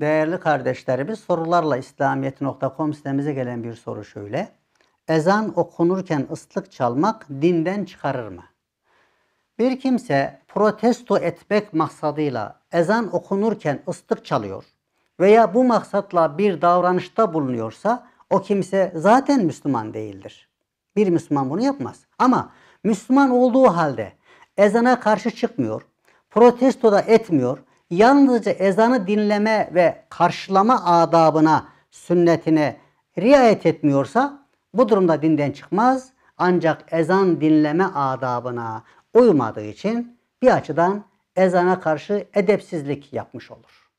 değerli kardeşlerimiz sorularla İslamiyet.com sitemize gelen bir soru şöyle. Ezan okunurken ıslık çalmak dinden çıkarır mı? Bir kimse protesto etmek maksadıyla ezan okunurken ıslık çalıyor veya bu maksatla bir davranışta bulunuyorsa o kimse zaten Müslüman değildir. Bir Müslüman bunu yapmaz. Ama Müslüman olduğu halde ezana karşı çıkmıyor, protesto da etmiyor, yalnızca ezanı dinleme ve karşılama adabına, sünnetine riayet etmiyorsa bu durumda dinden çıkmaz. Ancak ezan dinleme adabına uymadığı için bir açıdan ezana karşı edepsizlik yapmış olur.